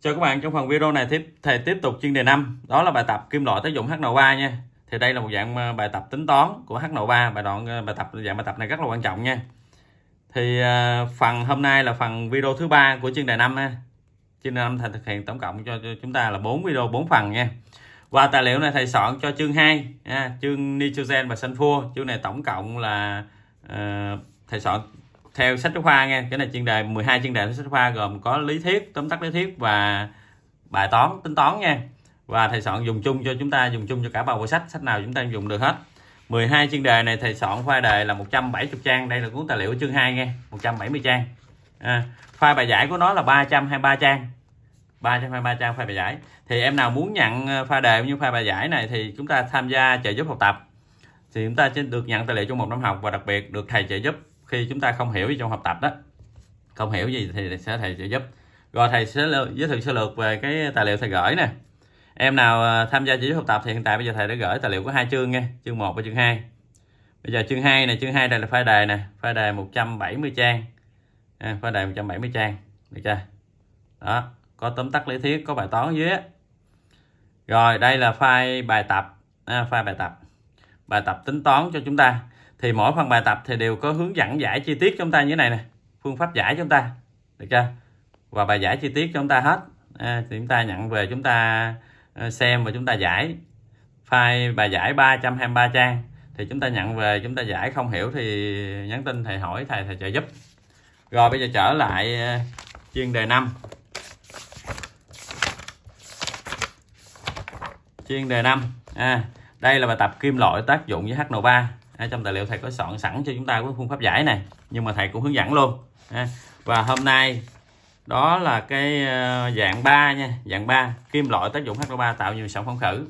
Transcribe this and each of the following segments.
Chào các bạn, trong phần video này tiếp thầy tiếp tục chuyên đề 5 đó là bài tập kim loại tác dụng HNO3 nha. Thì đây là một dạng ờ, bài tập tính toán của HNO3, bài đoạn ờ, bài tập dạng bài tập này rất là quan trọng nha. Thì ờ, phần hôm nay là phần video thứ ba của chuyên đề 5 ha. Chuyên đề 5 thầy thực hiện tổng cộng cho, cho chúng ta là 4 video 4 phần nha. Và tài liệu này thầy soạn cho chương 2 ha, chương nitrogen và sunfua, chương này tổng cộng là uh, thầy soạn theo sách giáo khoa nghe cái này chuyên đề 12 chuyên đề sách giáo khoa gồm có lý thuyết tóm tắt lý thuyết và bài toán tính toán nha và thầy soạn dùng chung cho chúng ta dùng chung cho cả ba bộ sách sách nào chúng ta dùng được hết 12 chuyên đề này thầy soạn khoa đề là 170 trang đây là cuốn tài liệu chương 2 nghe 170 trang à, khoa bài giải của nó là 323 trang 323 trang khoa bài giải thì em nào muốn nhận khoa ờ, đề như khoa bài giải này thì chúng ta tham gia trợ giúp học tập thì chúng ta sẽ được nhận tài liệu trong một năm học và đặc biệt được thầy trợ giúp khi chúng ta không hiểu gì trong học tập đó không hiểu gì thì sẽ thầy sẽ giúp rồi thầy sẽ giới thiệu sơ lược về cái tài liệu thầy gửi nè em nào à, tham gia chỉ học tập thì hiện tại bây giờ thầy đã gửi tài liệu có hai chương nghe. chương 1 và chương 2 bây giờ chương 2 này chương 2 đây là file đề nè file đề 170 trang à, file đề 170 trang được chưa đó có tóm tắt lý thuyết có bài toán dưới rồi đây là file bài tập à, file bài tập bài tập tính toán cho chúng ta thì mỗi phần bài tập thì đều có hướng dẫn giải chi tiết chúng ta như thế này nè phương pháp giải chúng ta được chưa và bài giải chi tiết chúng ta hết à, thì chúng ta nhận về chúng ta à, xem và chúng ta giải file bài giải 323 trang thì chúng ta nhận về chúng ta giải không hiểu thì nhắn tin thầy hỏi thầy thầy trợ giúp rồi bây giờ trở lại à, chuyên đề 5 chuyên đề 5 à, đây là bài tập kim loại tác dụng với HNO3 à, trong tài liệu thầy có soạn sẵn cho chúng ta với phương pháp giải này nhưng mà thầy cũng hướng dẫn luôn à, và hôm nay đó là cái ờ, dạng 3 nha dạng 3 kim loại tác dụng HO3 tạo nhiều sản phẩm khử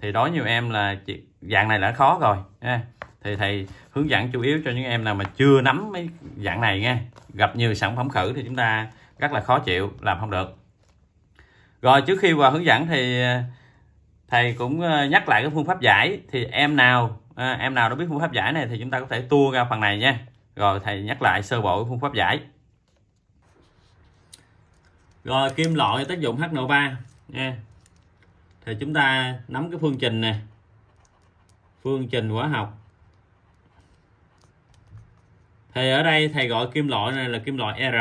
thì đối nhiều em là dạng này đã khó rồi nha thì thầy hướng dẫn chủ yếu cho những em nào mà chưa nắm mấy dạng này nha gặp nhiều sản phẩm khử thì chúng ta rất là khó chịu làm không được rồi trước khi vào hướng dẫn thì ờ, thầy cũng ờ, nhắc lại cái phương pháp giải thì em nào À, em nào đã biết phương pháp giải này thì chúng ta có thể tua ra phần này nha rồi thầy nhắc lại sơ bộ phương pháp giải rồi kim loại tác dụng HNO3 nha thì chúng ta nắm cái phương trình nè phương trình hóa học thì ở đây thầy gọi kim loại này là kim loại R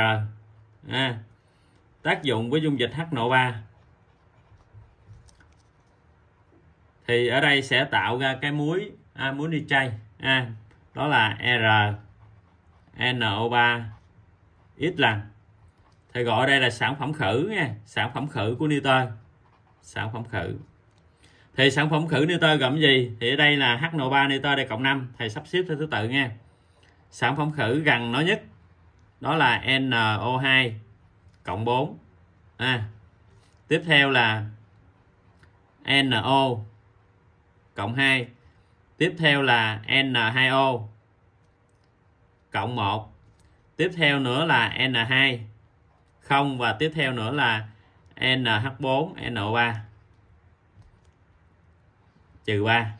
à, tác dụng với dung dịch HNO3 thì ở đây sẽ tạo ra cái muối à, muốn đi chay à, đó là R NO3 ít là thầy gọi đây là sản phẩm khử nha sản phẩm khử của Newton sản phẩm khử thì sản phẩm khử Newton gồm gì thì ở đây là HNO3 Newton đây cộng 5 thầy sắp xếp theo thứ tự nha sản phẩm khử gần nó nhất đó là NO2 cộng 4 à, tiếp theo là NO cộng 2 tiếp theo là N2O cộng 1 tiếp theo nữa là N2 0 và tiếp theo nữa là NH4 NO3 trừ 3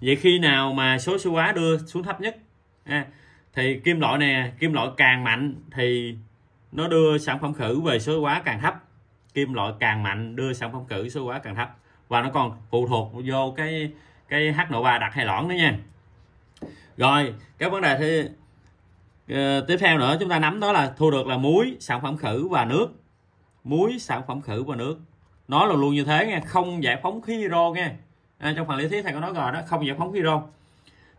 vậy khi nào mà số siêu hóa đưa xuống thấp nhất à, thì kim loại này kim loại càng mạnh thì nó đưa sản phẩm khử về số hóa càng thấp kim loại càng mạnh đưa sản phẩm khử số hóa càng thấp và nó còn phụ thuộc vô cái cái h độ 3 đặt hay lõng nữa nha rồi cái vấn đề thứ uh, tiếp theo nữa chúng ta nắm đó là thu được là muối sản phẩm khử và nước muối sản phẩm khử và nước nó là luôn như thế nha không giải phóng khí hydro nha à, trong phần lý thuyết thầy có nói rồi đó không giải phóng khí hydro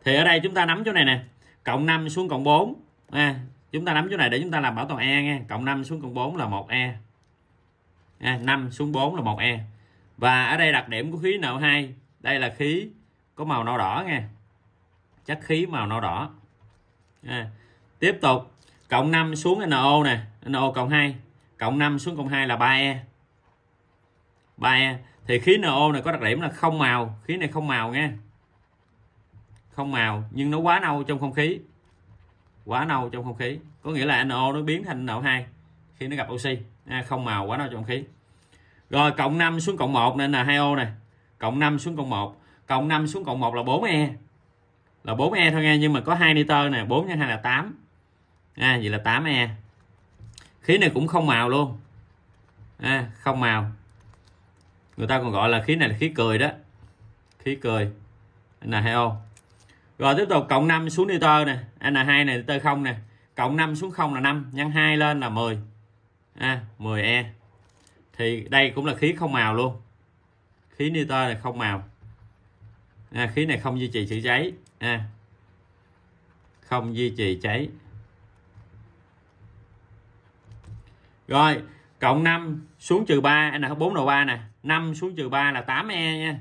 thì ở đây chúng ta nắm chỗ này nè cộng 5 xuống cộng 4 à, chúng ta nắm chỗ này để chúng ta làm bảo toàn e nha cộng 5 xuống cộng 4 là 1 e à, 5 xuống 4 là 1 e và ở đây đặc điểm của khí NO2 đây là khí có màu nâu đỏ nghe chất khí màu nâu đỏ à. tiếp tục cộng 5 xuống NO nè NO cộng 2 cộng 5 xuống cộng 2 là 3E 3E thì khí NO này có đặc điểm là không màu khí này không màu nghe không màu nhưng nó quá nâu trong không khí quá nâu trong không khí có nghĩa là NO nó biến thành NO2 khi nó gặp oxy à, không màu quá nâu trong không khí rồi cộng 5 xuống cộng 1 nên là 2O này cộng 5 xuống cộng 1 cộng 5 xuống cộng 1 là 4e là 4e thôi nghe nhưng mà có hai nitơ nè 4 nhân 2 là 8 à, vậy là 8e khí này cũng không màu luôn à, không màu người ta còn gọi là khí này là khí cười đó khí cười nè hay không rồi tiếp tục cộng 5 xuống nitơ nè N2 này nitơ 0 nè cộng 5 xuống 0 là 5 nhân 2 lên là 10 à, 10E thì đây cũng là khí không màu luôn khí nitơ này không màu à, khí này không duy trì sự cháy à, không duy trì cháy rồi cộng 5 xuống trừ 3 n 4 đầu 3 nè 5 xuống trừ 3 là 8E nha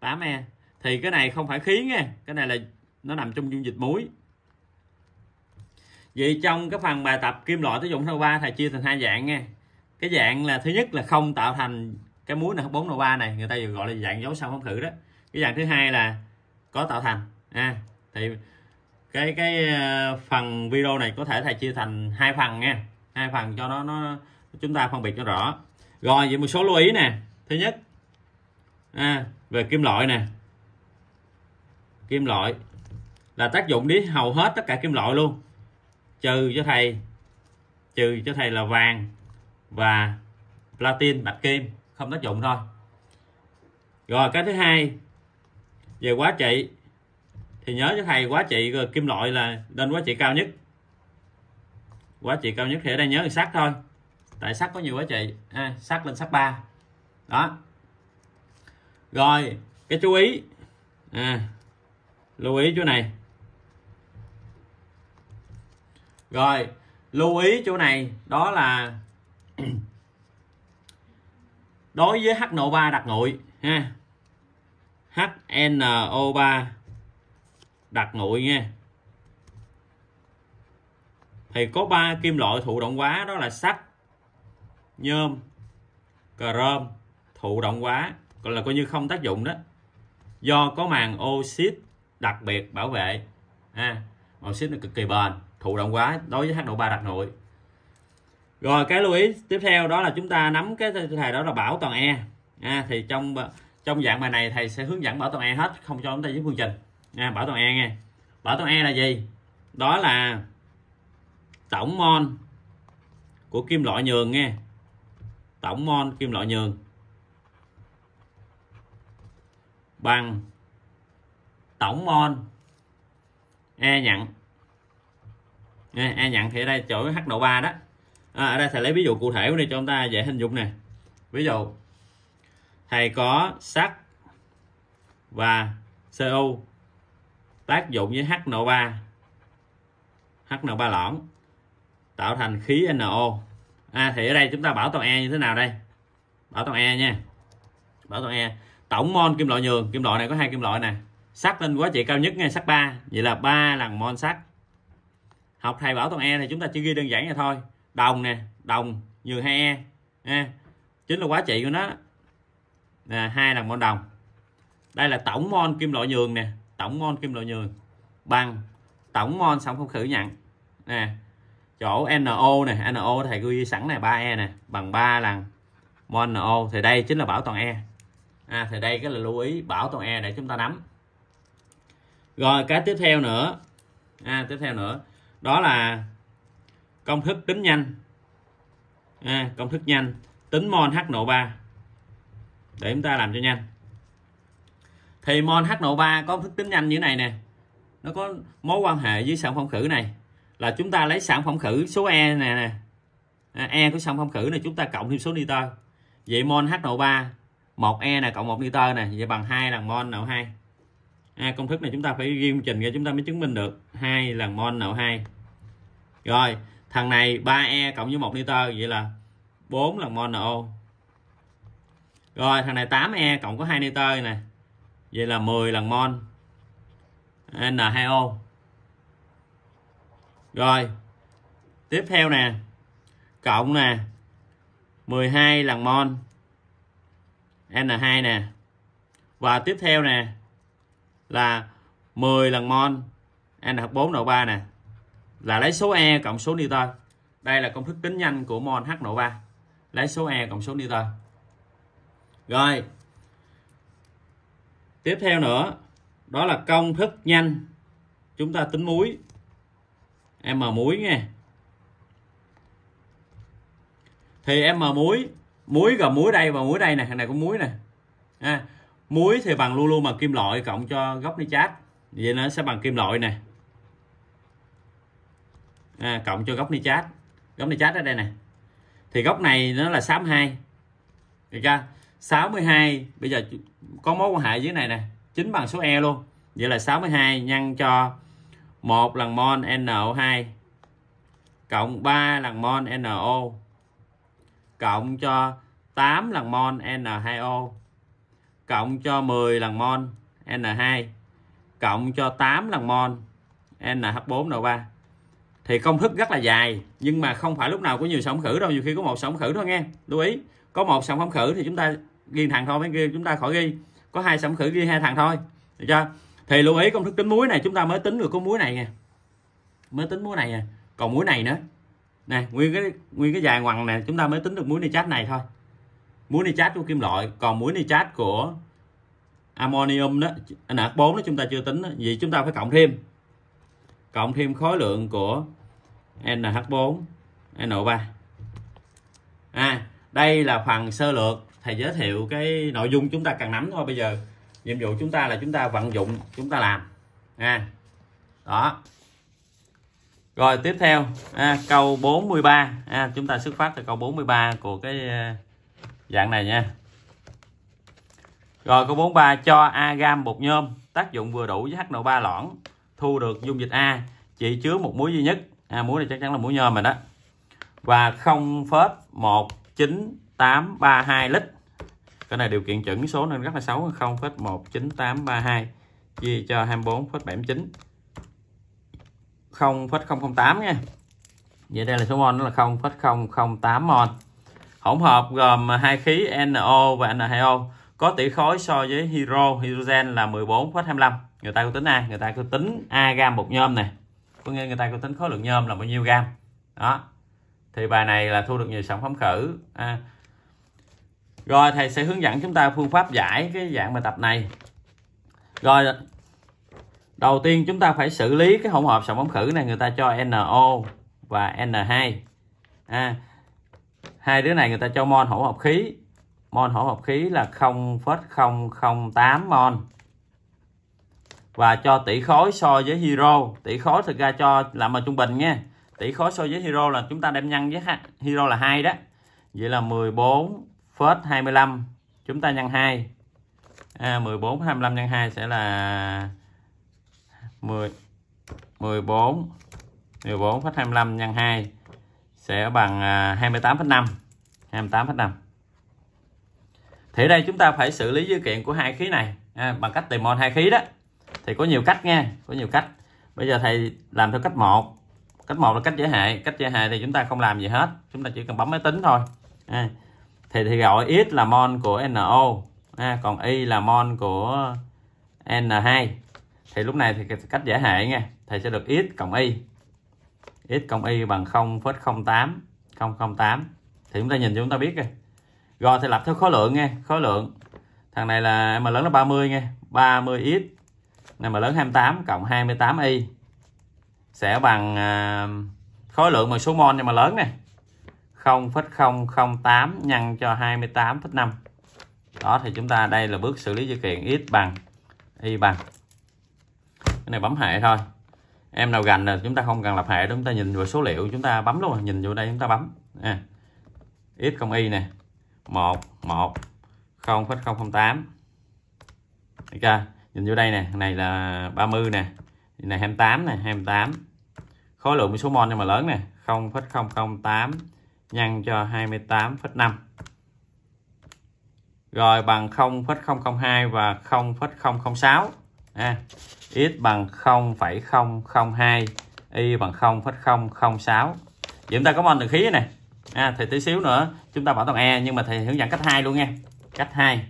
8E thì cái này không phải khí nha cái này là nó nằm trong dung dịch muối vậy trong cái phần bài tập kim loại tác dụng no ba thầy chia thành hai dạng nha cái dạng là thứ nhất là không tạo thành cái muối n bốn n ba này người ta gọi là dạng dấu sao phóng thử đó cái dạng thứ hai là có tạo thành à, thì cái cái ờ, phần video này có thể thầy chia thành hai phần nha hai phần cho nó nó chúng ta phân biệt cho rõ rồi vậy một số lưu ý nè thứ nhất à, về kim loại nè kim loại là tác dụng đến hầu hết tất cả kim loại luôn trừ cho thầy trừ cho thầy là vàng và platin bạch kim không tác dụng thôi rồi cái thứ hai về quá trị thì nhớ cho thầy quá trị kim loại là nên quá trị cao nhất quá trị cao nhất thì ở đây nhớ là sắt thôi tại sắt có nhiều quá trị à, sắt lên sắt 3 đó rồi cái chú ý à, lưu ý chỗ này rồi lưu ý chỗ này đó là đối với HNO3 đặc nguội ha HNO3 đặt nguội nha thì có ba kim loại thụ động quá đó là sắt nhôm crom thụ động quá còn là coi như không tác dụng đó do có màng oxit đặc biệt bảo vệ à, oxit là cực kỳ bền thụ động quá đối với HNO3 đặc nội rồi cái lưu ý tiếp theo đó là chúng ta nắm cái thầy đó là bảo toàn e à, thì trong trong dạng bài này thầy sẽ hướng dẫn bảo toàn e hết không cho chúng ta dưới phương trình nha bảo toàn e nghe bảo toàn e là gì đó là tổng mol của kim loại nhường nghe tổng mol kim loại nhường bằng tổng mol e nhận nghe, e nhận thì ở đây chỗ h độ 3 đó à, ở đây thầy lấy ví dụ cụ thể của đi cho chúng ta dễ hình dung nè ví dụ hay có sắt và CO tác dụng với HNO3 HNO3 lỏng tạo thành khí NO à, thì ở đây chúng ta bảo toàn E như thế nào đây bảo toàn E nha bảo toàn E tổng mol kim loại nhường kim loại này có hai kim loại nè sắt lên quá trị cao nhất ngay sắt 3 vậy là 3 lần mol sắt học thầy bảo toàn E thì chúng ta chỉ ghi đơn giản vậy thôi đồng nè đồng nhường 2E nha à, chính là quá trị của nó hai lần mon đồng đây là tổng mon kim loại nhường nè tổng mon kim loại nhường bằng tổng mon sóng không khử nhận nè chỗ NO nè NO thầy ghi sẵn này 3E nè bằng 3 lần mon NO thì đây chính là bảo toàn E à, thì đây cái là lưu ý bảo toàn E để chúng ta nắm rồi cái tiếp theo nữa à, tiếp theo nữa đó là công thức tính nhanh à, công thức nhanh tính mon H NO3 để chúng ta làm cho nhanh thì mon HNO3 có thức tính nhanh như thế này nè nó có mối quan hệ với sản phẩm khử này là chúng ta lấy sản phẩm khử số E này nè à, E của sản phẩm khử này chúng ta cộng thêm số nitơ vậy mon HNO3 một e này cộng một nitơ này vậy bằng hai lần mon NO2 à, công thức này chúng ta phải ghi công trình ra chúng ta mới chứng minh được hai lần mon NO2 rồi thằng này 3E cộng với một nitơ vậy là 4 lần mon NO rồi thằng này 8E cộng có 2 nitơ này vậy là 10 lần mol N2O rồi tiếp theo nè cộng nè 12 lần mol N2 nè và tiếp theo nè là 10 lần mol NH4NO3 nè là lấy số E cộng số nitơ đây là công thức tính nhanh của mol H NO3 lấy số E cộng số nitơ rồi tiếp theo nữa đó là công thức nhanh chúng ta tính muối m muối nghe thì m muối muối gồm muối đây và muối đây nè thằng này cũng muối nè à, muối thì bằng luôn luôn mà kim loại cộng cho gốc ni chát vậy nó sẽ bằng kim loại nè à, cộng cho gốc ni chát gốc ni chát ở đây nè thì gốc này nó là 62 được chưa 62 bây giờ có mối quan hệ dưới này nè chính bằng số E luôn vậy là 62 nhân cho 1 lần mol NO2 cộng 3 lần mol NO cộng cho 8 lần mol N2O cộng cho 10 lần mol N2 cộng cho 8 lần mol NH4N3 thì công thức rất là dài nhưng mà không phải lúc nào có nhiều sản khử đâu nhiều khi có một sản khử thôi nghe lưu ý có một sản phẩm khử thì chúng ta ghi thằng thôi mấy kia chúng ta khỏi ghi có hai sẩm khử ghi hai thằng thôi được chưa thì lưu ý công thức tính muối này chúng ta mới tính được có muối này nè mới tính muối này nè còn muối này nữa nè nguyên cái nguyên cái dài ngoằng này chúng ta mới tính được muối nitrat này thôi muối nitrat của kim loại còn muối nitrat của ammonium đó à, NH4 đó chúng ta chưa tính đó. vậy chúng ta phải cộng thêm cộng thêm khối lượng của NH4 NO3 à đây là phần sơ lược thầy giới thiệu cái nội dung chúng ta cần nắm thôi bây giờ nhiệm vụ chúng ta là chúng ta vận dụng chúng ta làm à, đó rồi tiếp theo à, câu 43 à, chúng ta xuất phát từ câu 43 của cái à, dạng này nha rồi câu 43 cho A gam bột nhôm tác dụng vừa đủ với HNO3 loãng thu được dung dịch A chỉ chứa một muối duy nhất à, muối này chắc chắn là muối nhôm rồi đó và không phớt 0,19 832 lít cái này điều kiện chuẩn số nên rất là xấu 0,19832 chia cho 24,79 0,008 nha vậy đây là số mol nó là 0,008 mol hỗn hợp gồm hai khí NO và N2O có tỷ khối so với hydro hydrogen là 14,25 người ta có tính A người ta có tính A gam bột nhôm này có nghĩa người ta có tính khối lượng nhôm là bao nhiêu gam đó thì bài này là thu được nhiều sản phẩm khử à, rồi thầy sẽ hướng dẫn chúng ta phương pháp giải cái dạng bài tập này rồi đầu tiên chúng ta phải xử lý cái hỗn hợp sòng ống khử này người ta cho NO và N2 à, hai đứa này người ta cho mol hỗn hợp khí mol hỗn hợp khí là 0,008 mol và cho tỷ khối so với hero tỷ khối thực ra cho là mà trung bình nha tỷ khối so với hero là chúng ta đem nhân với hero là hai đó vậy là 14 phết 25 chúng ta nhân 2 à, 14 25 nhân 2 sẽ là 10 14 14,25 nhân 2 sẽ bằng 28,5 à, 28,5 thì đây chúng ta phải xử lý dữ kiện của hai khí này à, bằng cách tìm mol hai khí đó thì có nhiều cách nha có nhiều cách bây giờ thầy làm theo cách 1 cách 1 là cách giải hệ cách giải hệ thì chúng ta không làm gì hết chúng ta chỉ cần bấm máy tính thôi à, thì thì gọi X là mol của NO ha, à, còn Y là mol của N2 thì lúc này thì cách giải hệ nha thầy sẽ được X cộng Y X cộng Y bằng 0,08 008 thì chúng ta nhìn chúng ta biết rồi rồi thì lập theo khối lượng nghe khối lượng thằng này là mà lớn là 30 nha 30 x này mà lớn 28 cộng 28 y sẽ bằng à, khối lượng mà số mol nhưng mà lớn này 0,008 nhân cho 28,5 đó thì chúng ta đây là bước xử lý dữ kiện x bằng y bằng cái này bấm hệ thôi em nào gành là chúng ta không cần lập hệ chúng ta nhìn vào số liệu chúng ta bấm luôn nhìn vô đây chúng ta bấm à. x không y nè 1 1 0,008 ok nhìn vô đây nè này là 30 nè này 28 nè 28 khối lượng số mol nhưng mà lớn nè 0,008 nhân cho 28,5 rồi bằng 0,002 và 0,006 à, x bằng 0,002 y bằng 0,006 vậy chúng ta có mon được khí này à, thì tí xíu nữa chúng ta bảo toàn e nhưng mà thầy hướng dẫn cách hai luôn nha cách hai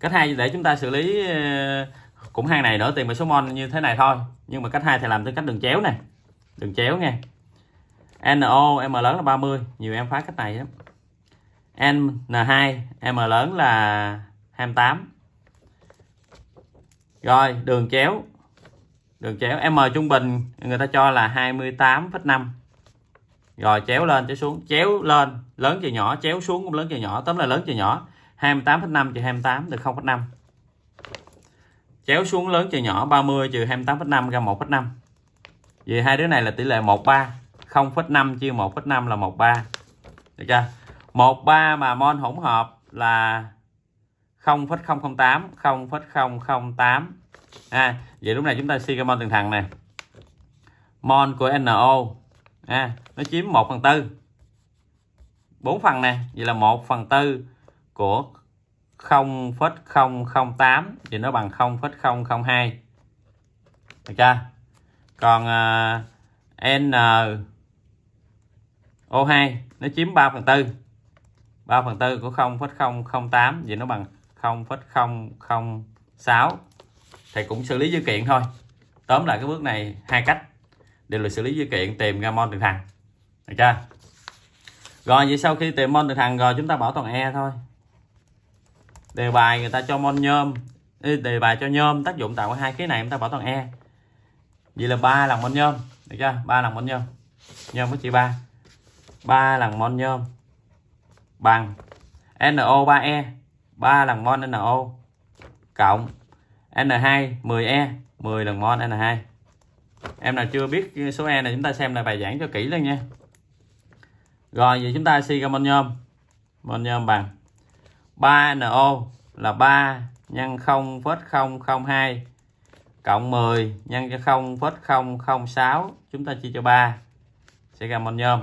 cách hai để chúng ta xử lý ờ, cũng hai này nữa tiền về số mon như thế này thôi nhưng mà cách hai thì làm tới cách đường chéo này đường chéo nha NO M lớn là 30 nhiều em phá cách này lắm N N2 M lớn là 28 rồi đường chéo đường chéo M trung bình người ta cho là 28,5 rồi chéo lên chéo xuống chéo lên lớn chiều nhỏ chéo xuống cũng lớn chiều nhỏ tóm là lớn chiều nhỏ 28,5 trừ 28 được 0,5 chéo xuống lớn trừ nhỏ 30 trừ 28,5 ra 1,5 vì hai đứa này là tỷ lệ 1,3 0,5 chia 1,5 là 13 được chưa 13 mà mon hỗn hợp là 0,008 0,008 à, vậy lúc này chúng ta suy ra mol từng thằng này mon của NO à, nó chiếm 1 phần tư 4 phần này vậy là 1 phần tư của 0,008 thì nó bằng 0,002 được chưa còn uh, N O2 nó chiếm 3 phần 4 3 phần 4 của 0,008 vậy nó bằng 0,006 thì cũng xử lý dư kiện thôi tóm lại cái bước này hai cách đều là xử lý dư kiện tìm ra mol từ thằng được chưa rồi vậy sau khi tìm mon từ thằng rồi chúng ta bảo toàn e thôi đề bài người ta cho mon nhôm đề bài cho nhôm tác dụng tạo hai khí này chúng ta bảo toàn e vậy là ba lần mon nhôm được chưa ba lần mon nhôm nhôm có chỉ ba 3 lần mon nhôm bằng NO3E 3 lần mon NO cộng N2 10E 10 lần mon N2 em nào chưa biết số E này chúng ta xem lại bài giảng cho kỹ lên nha rồi vậy chúng ta suy ra mon nhôm mon nhôm bằng 3NO là 3 nhân phết 0,002 cộng 10 nhân cho phết 0,006 chúng ta chia cho 3 sẽ ra mon nhôm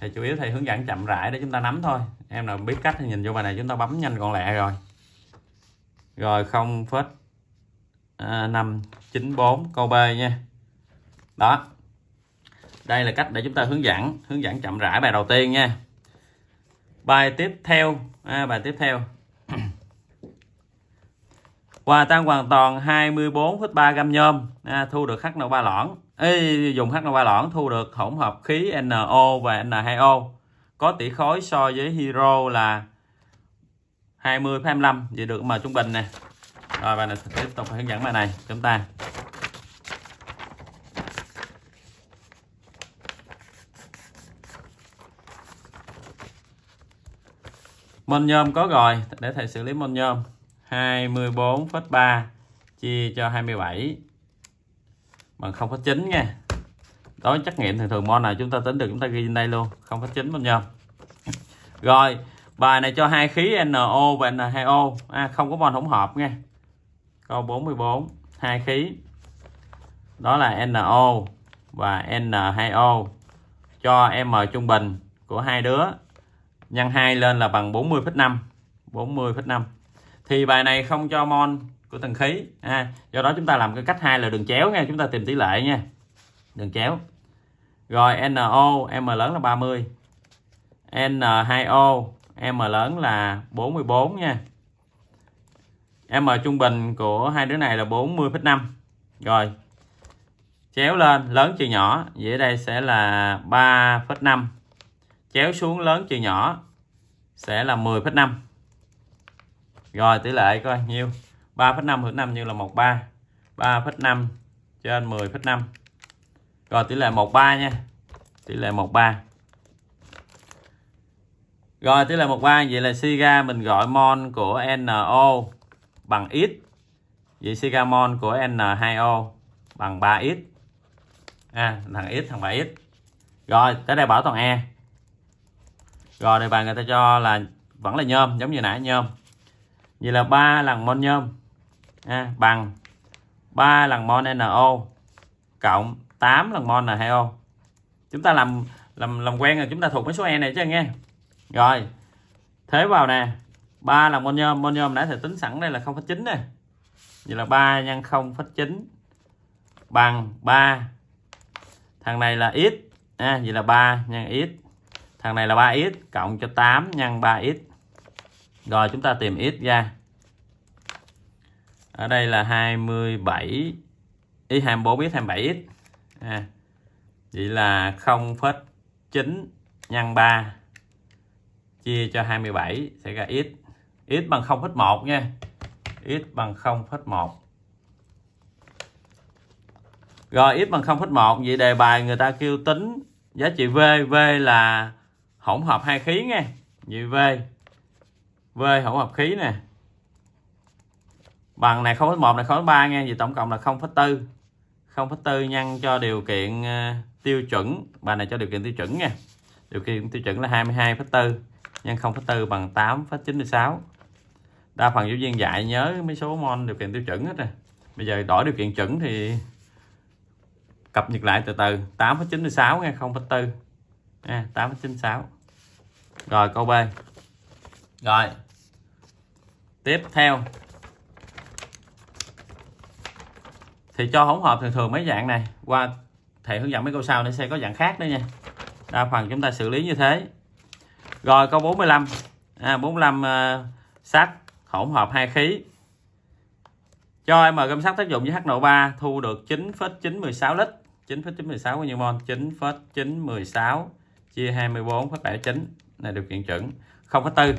thì chủ yếu thầy hướng dẫn chậm rãi để chúng ta nắm thôi em nào biết cách thì nhìn vô bài này chúng ta bấm nhanh gọn lẹ rồi rồi không phết à, năm chín bốn câu b nha đó đây là cách để chúng ta hướng dẫn hướng dẫn chậm rãi bài đầu tiên nha bài tiếp theo à, bài tiếp theo và tan hoàn toàn 24,3 gam nhôm à, thu được HNO3 lỏng Ê, dùng HNO3 lỏng thu được hỗn hợp khí NO và N2O có tỷ khối so với Hero là 20,25 vậy được mà trung bình nè rồi bài này tiếp tục hướng dẫn bài này chúng ta mon nhôm có rồi để thầy xử lý mon nhôm 24,3 chia cho 27 bằng 0,9 nha đối trắc nghiệm thì thường mon nào chúng ta tính được chúng ta ghi trên đây luôn 0,9 bên nhau rồi bài này cho hai khí NO và N2O à, không có mon hỗn hợp nha câu 44 hai khí đó là NO và N2O cho M trung bình của hai đứa nhân 2 lên là bằng 40,5 40,5 thì bài này không cho mon của tầng khí à, do đó chúng ta làm cái cách hai là đường chéo nha chúng ta tìm tỷ lệ nha đường chéo rồi NO M lớn là 30 N2O M lớn là 44 nha M trung bình của hai đứa này là 40,5 rồi chéo lên lớn trừ nhỏ dễ đây sẽ là 3,5 chéo xuống lớn trừ nhỏ sẽ là 10,5 rồi tỷ lệ coi nhiêu 3,5 hữu 5 như là 13 3,5 trên 10,5 rồi tỷ lệ 13 nha tỷ lệ 13 rồi tỷ lệ 13 vậy là siga mình gọi mon của NO bằng x vậy siga mon của N2O bằng 3x à thằng x thằng 3x rồi tới đây bảo toàn e rồi đề bài người ta cho là vẫn là nhôm giống như nãy nhôm vậy là ba lần mon nhôm à, bằng 3 lần mon NO cộng 8 lần mon N2O chúng ta làm làm làm quen rồi chúng ta thuộc mấy số E này chứ nghe rồi thế vào nè 3 lần mon nhôm mon nhôm nãy thì tính sẵn đây là 0,9 nè vậy là 3 nhân 0,9 bằng 3 thằng này là x à, vậy là 3 nhân x thằng này là 3x cộng cho 8 nhân 3x rồi chúng ta tìm x ra. Ở đây là 27 x 24 x 27 x. À. Vậy là 0,9 nhân 3 chia cho 27 sẽ ra x. x bằng 0,1 nha. x bằng 0,1. Rồi x bằng 0,1 vậy đề bài người ta kêu tính giá trị V, V là hỗn hợp hai khí nghe. Vậy V V hỗn hợp khí nè bằng này 0,1 này 0,3 nghe vậy tổng cộng là 0,4 0,4 nhân cho điều kiện ờ, tiêu chuẩn bài này cho điều kiện tiêu chuẩn nha điều kiện tiêu chuẩn là 22,4 nhân 0,4 bằng 8,96 đa phần giáo viên dạy nhớ mấy số môn điều kiện tiêu chuẩn hết rồi bây giờ đổi điều kiện chuẩn thì cập nhật lại từ từ 8,96 nghe 0,4 8,96 rồi câu B rồi tiếp theo thì cho hỗn hợp thường thường mấy dạng này qua thầy hướng dẫn mấy câu sau để sẽ có dạng khác nữa nha đa phần chúng ta xử lý như thế rồi câu 45 à, 45 uh, sắt hỗn hợp hai khí cho em gâm sắt tác dụng với HNO3 thu được 9,916 lít 9,916 bao nhiêu mol 9,916 chia 24,79 là điều kiện chuẩn 0,4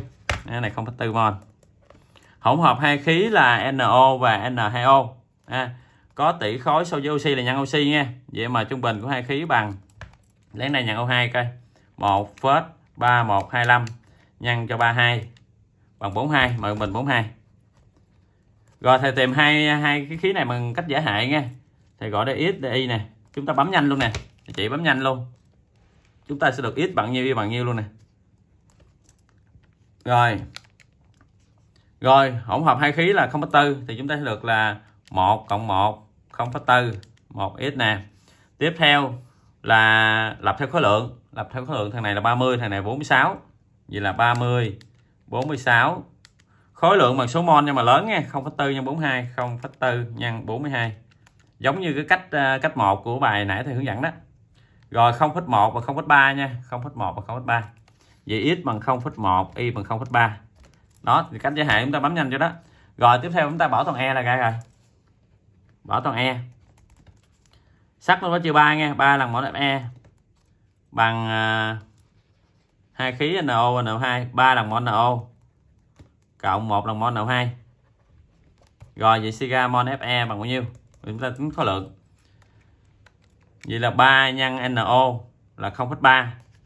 cái này 0,4 mol hỗn hợp hai khí là NO và N2O à, có tỷ khối so với oxy là nhân oxy nha vậy mà trung bình của hai khí bằng lấy này nhân O2 coi 1,3125 nhân cho 32 bằng 42 mời mình 42 rồi thầy tìm hai hai cái khí này bằng cách giải hại nha thầy gọi đây x đây y nè chúng ta bấm nhanh luôn nè chị bấm nhanh luôn chúng ta sẽ được x bằng nhiêu y bằng nhiêu luôn nè rồi rồi hỗn hợp hai khí là 0,4 thì chúng ta sẽ được là 1 cộng 1 0,4 1x nè tiếp theo là lập theo khối lượng lập theo khối lượng thằng này là 30 thằng này 46 vậy là 30 46 khối lượng bằng số mol nhưng mà lớn nha 0,4 nhân 42 0,4 nhân 42 giống như cái cách à, cách một của bài nãy thầy hướng dẫn đó rồi 0,1 và 0,3 nha 0,1 và 0,3 vậy x bằng 0,1 y bằng 0,3 đó thì cách giới hạn chúng ta bấm nhanh cho đó rồi tiếp theo chúng ta bỏ toàn e là ra rồi bỏ toàn e sắc nó có chia ba nghe ba lần mỗi đẹp e bằng à, hai khí NO NO2 3 lần mol NO cộng 1 lần mol NO2 rồi vậy siga mon Fe bằng bao nhiêu chúng ta tính khối lượng vậy là 3 nhân NO là 0,3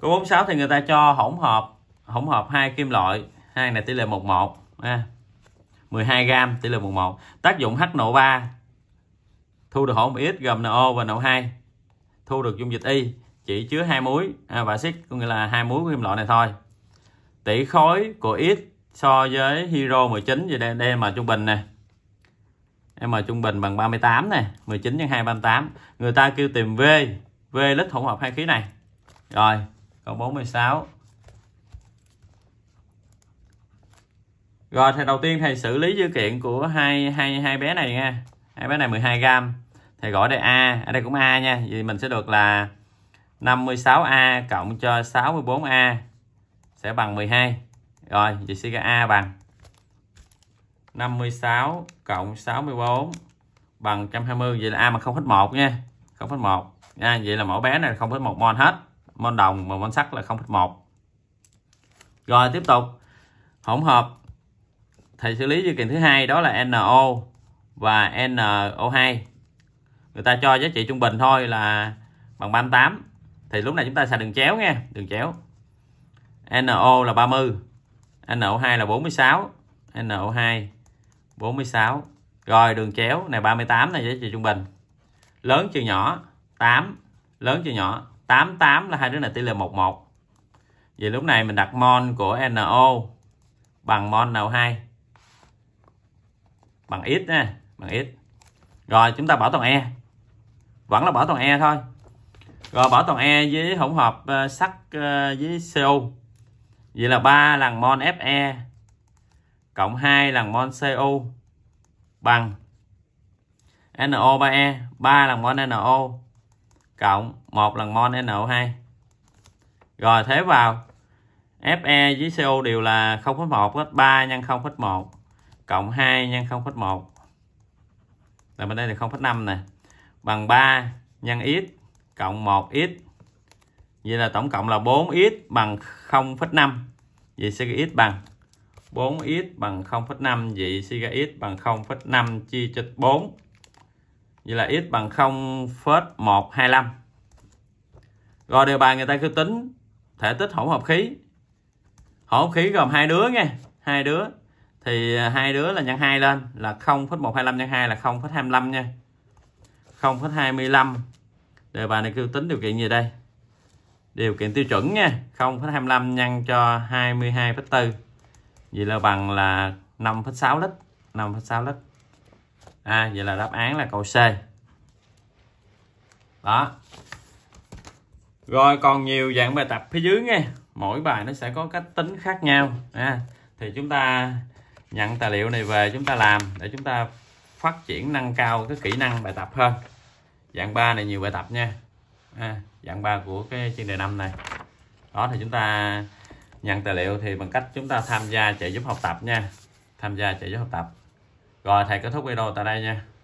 của 46 thì người ta cho hỗn hợp hỗn hợp hai kim loại hai này tỷ lệ 11 à, 12 gram tỷ lệ 11 tác dụng HNO3 thu được hỗn ít gồm NO và NO2 thu được dung dịch Y chỉ chứa hai muối à, và xích có nghĩa là hai muối của kim loại này thôi tỷ khối của ít so với Hero 19 vậy đây, đây mà trung bình nè M trung bình bằng 38 nè 19 nhân 2 38 người ta kêu tìm V V lít hỗn hợp hai khí này rồi câu 46 rồi thì đầu tiên thầy xử lý dữ kiện của hai hai hai bé này nha hai bé này 12 gram thầy gọi đây A ở đây cũng A nha vì mình sẽ được là 56A cộng cho 64A sẽ bằng 12 rồi vậy sẽ ra A bằng 56 cộng 64 bằng 120 vậy là A mà không hết một nha không hết một nha vậy là mẫu bé này không hết một mol hết môn đồng và môn sắt là 0,1 rồi tiếp tục hỗn hợp thầy xử lý điều kiện thứ hai đó là NO và NO2 người ta cho giá trị trung bình thôi là bằng 38 thì lúc này chúng ta xài đường chéo nha đường chéo NO là 30 NO2 là 46 NO2 46 rồi đường chéo này 38 này giá trị trung bình lớn chưa nhỏ 8 lớn chưa nhỏ 88 là hai đứa này tỷ lệ 11 Vậy lúc này mình đặt mol của NO bằng mol nào 2 bằng x nha, bằng x. Rồi chúng ta bỏ toàn E. Vẫn là bỏ toàn E thôi. Rồi bỏ toàn E với hỗn hợp ờ, sắt ờ, với CO. Vậy là 3 lần mol Fe cộng 2 lần mol CO bằng NO3E, 3 lần mol NO cộng một lần mol NO2 rồi thế vào Fe với CO đều là 0,1 3 nhân 0,1 cộng 2 nhân 0,1 là bên đây là 0,5 nè bằng 3 nhân x cộng 1x vậy là tổng cộng là 4x bằng 0,5 vậy sẽ x bằng 4x bằng 0,5 vậy suy ra x bằng 0,5 chia cho 4 Vậy là x bằng phết 0,125. Rồi đề bài người ta cứ tính thể tích hỗn hợp khí. Hỗn hợp khí gồm hai đứa nha, hai đứa. Thì à, hai đứa là nhân 2 lên là phết 0,125 nhân 2 là phết 0,25 nha. phết 0,25. Đề bài này cứ tính điều kiện gì đây? Điều kiện tiêu chuẩn nha, phết 0,25 nhân cho phết 22,4. Vậy là bằng là phết 5,6 lít, phết 5,6 lít à, vậy là đáp án là câu C đó rồi còn nhiều dạng bài tập phía dưới nghe mỗi bài nó sẽ có cách tính khác nhau à, thì chúng ta nhận tài liệu này về chúng ta làm để chúng ta phát triển nâng cao cái kỹ năng bài tập hơn dạng 3 này nhiều bài tập nha à, dạng 3 của cái chuyên đề năm này đó thì chúng ta nhận tài liệu thì bằng cách chúng ta tham gia trợ giúp học tập nha tham gia trợ giúp học tập rồi thầy kết thúc video tại đây nha